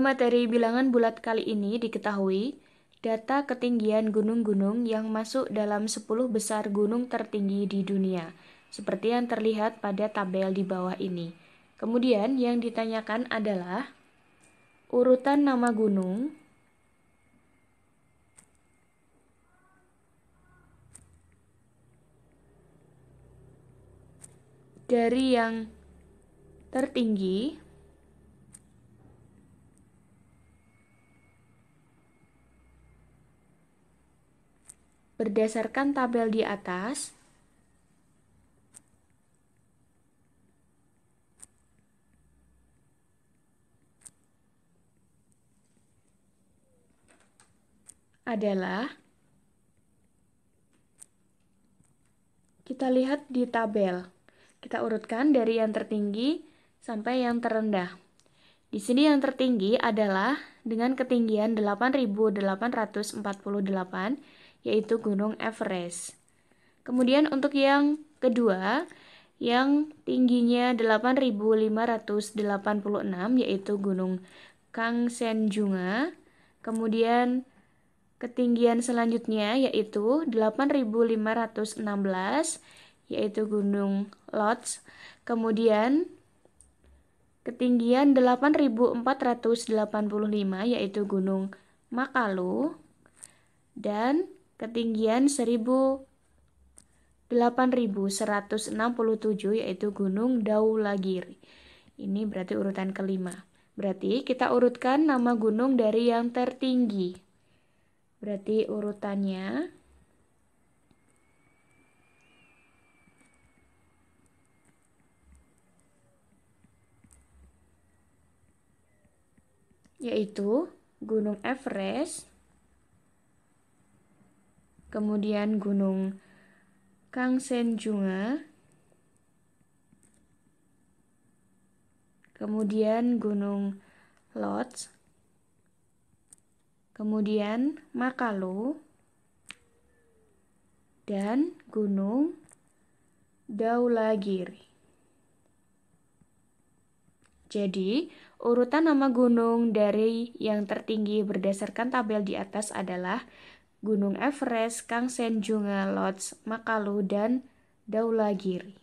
materi bilangan bulat kali ini diketahui data ketinggian gunung-gunung yang masuk dalam 10 besar gunung tertinggi di dunia, seperti yang terlihat pada tabel di bawah ini. Kemudian yang ditanyakan adalah urutan nama gunung, dari yang tertinggi Berdasarkan tabel di atas, adalah kita lihat di tabel. Kita urutkan dari yang tertinggi sampai yang terendah. Di sini yang tertinggi adalah dengan ketinggian 8848 yaitu Gunung Everest. Kemudian untuk yang kedua, yang tingginya 8.586 yaitu Gunung Kangsenjunga. Kemudian ketinggian selanjutnya yaitu 8.516 yaitu Gunung Lhotse. Kemudian ketinggian 8.485 yaitu Gunung Makalu dan ketinggian 8167 yaitu Gunung Daulagiri. Ini berarti urutan kelima. Berarti kita urutkan nama gunung dari yang tertinggi. Berarti urutannya yaitu Gunung Everest, kemudian Gunung Kangsenjunga, kemudian Gunung Lhotse, kemudian Makalu, dan Gunung Daulagiri. Jadi, urutan nama gunung dari yang tertinggi berdasarkan tabel di atas adalah Gunung Everest, Kangsenjunga Lodge, Makalu, dan Daulagiri.